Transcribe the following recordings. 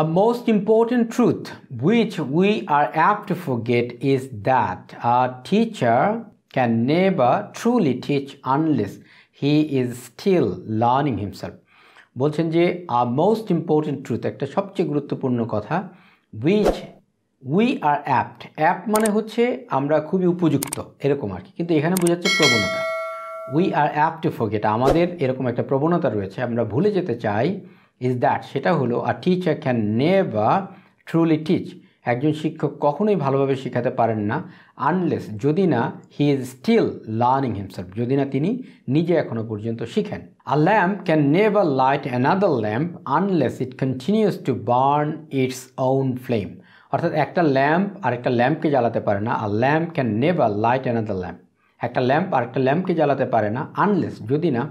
A most important truth which we are apt to forget is that a teacher can never truly teach unless he is still learning himself. বলছেন যে আ most important truth একটা সবচেয়ে গুরুত্বপূর্ণ কথা which we are apt app মানে হচ্ছে আমরা খুবই উপযুক্ত এরকম আর কি কিন্তু এখানে বোঝাচ্ছে প্রবণতা we are apt to forget আমাদের এরকম একটা প্রবণতা রয়েছে আমরা ভুলে যেতে চাই ইজ দ্যাট সেটা হলো a teacher can never truly teach একজন শিক্ষক কখনোই ভালোভাবে শেখাতে পারেন না আনলেস যদি না he is still learning himself যদি না তিনি নিজে এখনও পর্যন্ত শিখেন a lamp can never light another lamp unless it continues to burn its own flame অর্থাৎ একটা ল্যাম্প আর একটা ল্যাম্পকে জ্বালাতে পারে না আর lamp can never light another lamp একটা ল্যাম্প আর একটা ল্যাম্পকে জ্বালাতে পারে না আনলেস যদি না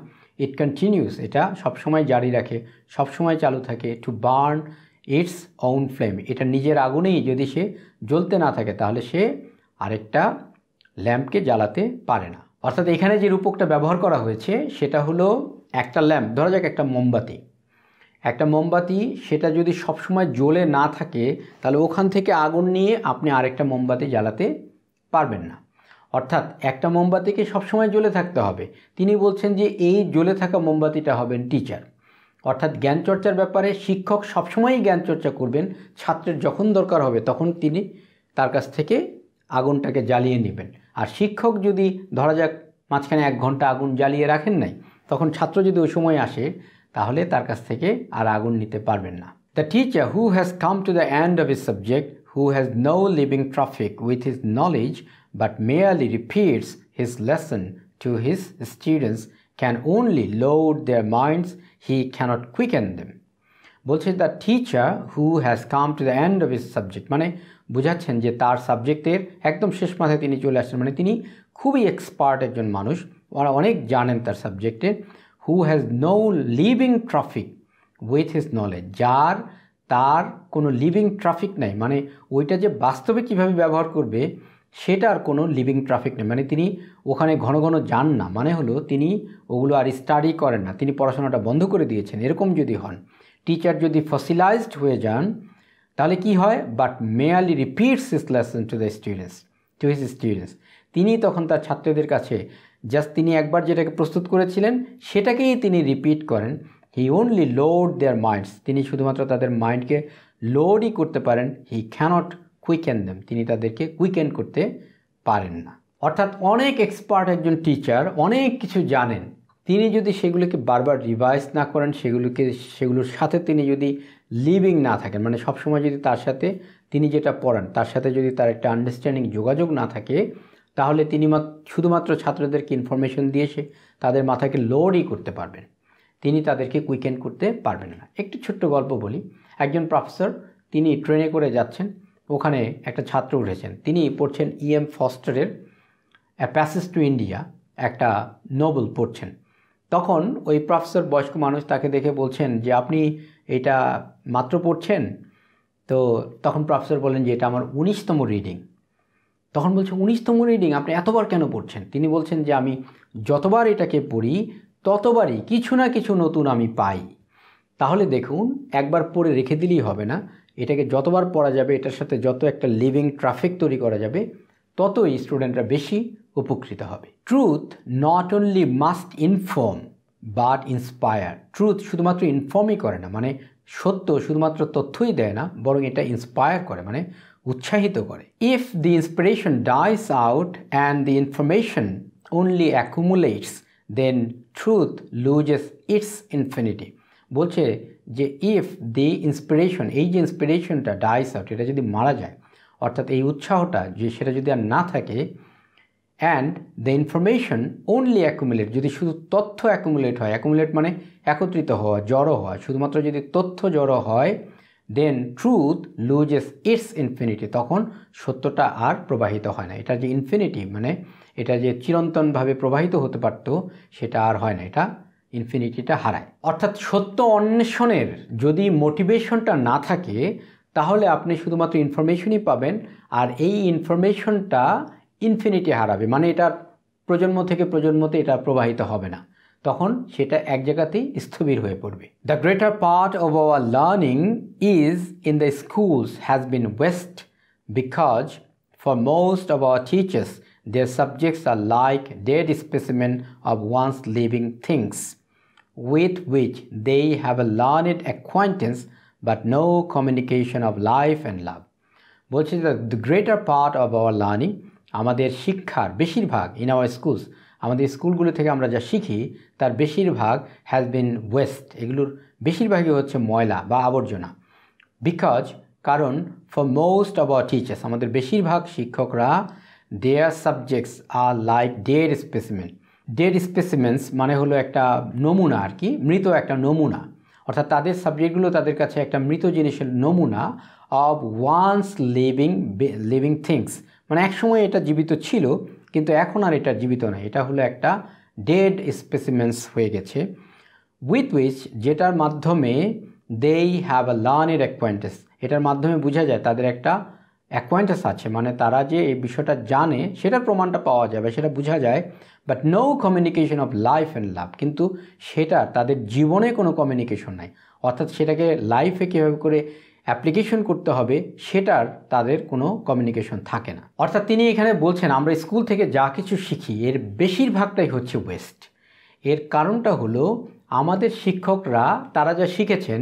ইট কন্টিনিউস এটা সবসময় জারি রাখে সবসময় চালু থাকে to burn its own flame এটা নিজের আগুনেই যদি সে জ্বলতে না থাকে তাহলে সে আরেকটা ল্যাম্পকে জ্বালাতে পারে না অর্থাৎ এখানে যে রূপকটা ব্যবহার করা হয়েছে সেটা হলো একটা ল্যাম্প ধরা যাক একটা মোমবাতি একটা মোমবাতি সেটা যদি সবসময় জ্বলে না থাকে তাহলে ওখান থেকে আগুন নিয়ে আপনি আরেকটা মোমবাতি জ্বালাতে পারবেন না অর্থাৎ একটা মোমবাতিকে সবসময় জ্বলে থাকতে হবে তিনি বলছেন যে এই জ্বলে থাকা মোমবাতিটা হবেন টিচার অর্থাৎ জ্ঞান চর্চার ব্যাপারে শিক্ষক সবসময়ই জ্ঞান চর্চা করবেন ছাত্রের যখন দরকার হবে তখন তিনি তার কাছ থেকে আগুনটাকে জ্বালিয়ে নেবেন আর শিক্ষক যদি ধরা যাক মাঝখানে এক ঘন্টা আগুন জ্বালিয়ে রাখেন নাই তখন ছাত্র যদি ওই সময় আসে তাহলে তার কাছ থেকে আর আগুন নিতে পারবেন না the teacher who has come to the end of his subject who has no living traffic with his knowledge but merely repeats his lesson to his students can only load their minds, he cannot quicken them. বলছে the teacher who has come to the end of his subject মানে বুঝাচ্ছেন যে তার সাবজেক্টের একদম শেষ মাথায় তিনি চলে আসছেন মানে তিনি খুবই এক্সপার্ট একজন মানুষ ওরা অনেক জানেন তার সাবজেক্টে who has no living traffic with his knowledge যার তার কোনো লিভিং ট্রাফিক নাই মানে ওইটা যে বাস্তবে কিভাবে ব্যবহার করবে সেটার কোনো লিভিং ট্রাফিক নেই মানে তিনি ওখানে ঘন ঘন যান না মানে হলো তিনি ওগুলো আর স্টাডি করেন না তিনি পড়াশোনাটা বন্ধ করে দিয়েছেন এরকম যদি হন টিচার যদি ফসিলাইজড হয়ে যান তাহলে কি হয় but merely repeats his lesson to the students to his students তিনি তখন তার ছাত্রদের কাছে জাস্ট তিনি একবার যেটাকে প্রস্তুত করেছিলেন সেটাকেই তিনি রিপিট করেন he only load their minds তিনি শুধুমাত্র তাদের মাইন্ডকে লোডই করতে পারেন হি ক্যানট কুইকেন দেম তিনি তাদেরকে কুইকেন করতে পারেন না অর্থাৎ অনেক এক্সপার্ট একজন টিচার অনেক কিছু জানেন তিনি যদি সেগুলোকে বারবার রিভাইজ না করেন সেগুলোকে সেগুলোর সাথে তিনি যদি লিভিং না থাকেন মানে সবসময় যদি তার সাথে তিনি যেটা পড়ান তার সাথে যদি তার একটা আন্ডারস্ট্যান্ডিং যোগাযোগ না থাকে তাহলে তিনি শুধুমাত্র ছাত্রদেরকে ইনফরমেশন দিয়ে সে তাদের মাথাকে লোডই করতে পারবেন তিনি তাদেরকে কুইকেন্ড করতে পারবেন না একটি ছোট্ট গল্প বলি একজন প্রফেসর তিনি ট্রেনে করে যাচ্ছেন ওখানে একটা ছাত্র উঠেছেন তিনি পড়ছেন ইএম ফস্টারের অ্যাপ্যাসেস টু ইন্ডিয়া একটা নোবেল পড়ছেন তখন ওই প্রফেসর বয়স্ক মানুষ তাকে দেখে বলছেন যে আপনি এটা মাত্র পড়ছেন তো তখন প্রফেসর বলেন যে এটা আমার উনিশতম রিডিং তখন বলছে উনিশতম রিডিং আপনি এতবার কেন পড়ছেন তিনি বলছেন যে আমি যতবার এটাকে পড়ি ততবারই কিছু না কিছু নতুন আমি পাই তাহলে দেখুন একবার পড়ে রেখে দিলেই হবে না এটাকে যতবার পড়া যাবে এটার সাথে যত একটা লিভিং ট্রাফিক তৈরি করা যাবে ততই স্টুডেন্টরা বেশি উপকৃত হবে truth not only must inform but inspire truth শুধুমাত্র ইনফর্মই করে না মানে সত্য শুধুমাত্র তথ্যই দেয় না বরং এটা ইন্সপায়ার করে মানে উৎসাহিত করে if the inspiration dies out and the information only accumulates then truth loses its infinity বলছে যে ইফ দি ইন্সপিরেশন এই যে ইন্সপিরেশনটা ডাইস আউট এটা যদি মারা যায় অর্থাৎ এই উৎসাহটা যে সেটা যদি আর না থাকে and the information only accumulate যদি শুধু তথ্য অ্যাকুমুলেট হয় অ্যাকুমুলেট মানে একত্রিত হওয়া জড়ো হওয়া শুধুমাত্র যদি তথ্য জড়ো হয় then truth loses its infinity তখন সত্যটা আর প্রবাহিত হয় না এটা যে ইনফিনিটি মানে এটা যে চিরন্তনভাবে প্রবাহিত হতে পারত সেটা আর হয় না এটা ইনফিনিটিটা হারায় অর্থাৎ সত্য অন্বেষণের যদি মোটিভেশনটা না থাকে তাহলে আপনি শুধুমাত্র ইনফরমেশনই পাবেন আর এই ইনফরমেশনটা ইনফিনিটি হারাবে মানে এটা প্রজন্ম থেকে প্রজন্মতে এটা প্রবাহিত হবে না তখন সেটা এক জায়গাতেই স্থবির হয়ে পড়বে the greater part of our learning is in the schools has been waste because for most of our teachers Their subjects are like dead specimen of once living things, with which they have a learned acquaintance but no communication of life and love. is the greater part of our learning আমাদের শিক্ষার বেশিরভাগ in our schools আমাদের স্কুলগুলো থেকে আমরা যা শিখি তার বেশিরভাগ হ্যাজ বিন ওয়েস্ট এগুলোর বেশিরভাগই হচ্ছে ময়লা বা আবর্জনা বিকজ কারণ for most of our teachers আমাদের বেশিরভাগ শিক্ষকরা their subjects are like dead specimen dead specimens মানে হলো একটা নমুনা আর কি মৃত একটা নমুনা অর্থাৎ তাদের সাবজেক্টগুলো তাদের কাছে একটা মৃত জিনিসের নমুনা of once living living things মানে একসময় এটা জীবিত ছিল কিন্তু এখন আর এটা জীবিত নয় এটা হলো একটা ডেড স্পেসিমেন্স হয়ে গেছে উইথ উইচ যেটার মাধ্যমে দেই হ্যাভ আ লার্নের অ্যাকোয়েন্টেস এটার মাধ্যমে বোঝা যায় তাদের একটা অ্যাকোয়েন্টেস আছে মানে তারা যে এই বিষয়টা জানে সেটার প্রমাণটা পাওয়া যাবে সেটা বোঝা যায় but no communication of life and love কিন্তু সেটা তাদের জীবনে কোনো কমিউনিকেশন নাই অর্থাৎ সেটাকে লাইফে কীভাবে করে অ্যাপ্লিকেশন করতে হবে সেটার তাদের কোনো কমিউনিকেশন থাকে না অর্থাৎ তিনি এখানে বলছেন আমরা স্কুল থেকে যা কিছু শিখি এর বেশিরভাগটাই হচ্ছে ওয়েস্ট এর কারণটা হলো আমাদের শিক্ষকরা তারা যা শিখেছেন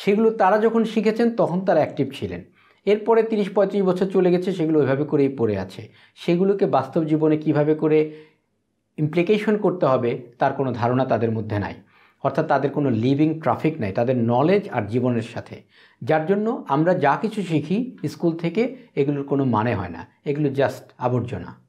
সেগুলো তারা যখন শিখেছেন তখন তারা অ্যাক্টিভ ছিলেন এরপরে তিরিশ পঁয়ত্রিশ বছর চলে গেছে সেগুলো ওইভাবে করেই পড়ে আছে সেগুলোকে বাস্তব জীবনে কিভাবে করে ইমপ্লিকেশন করতে হবে তার কোনো ধারণা তাদের মধ্যে নাই অর্থাৎ তাদের কোনো লিভিং ট্রাফিক নাই তাদের নলেজ আর জীবনের সাথে যার জন্য আমরা যা কিছু শিখি স্কুল থেকে এগুলোর কোনো মানে হয় না এগুলো জাস্ট আবর্জনা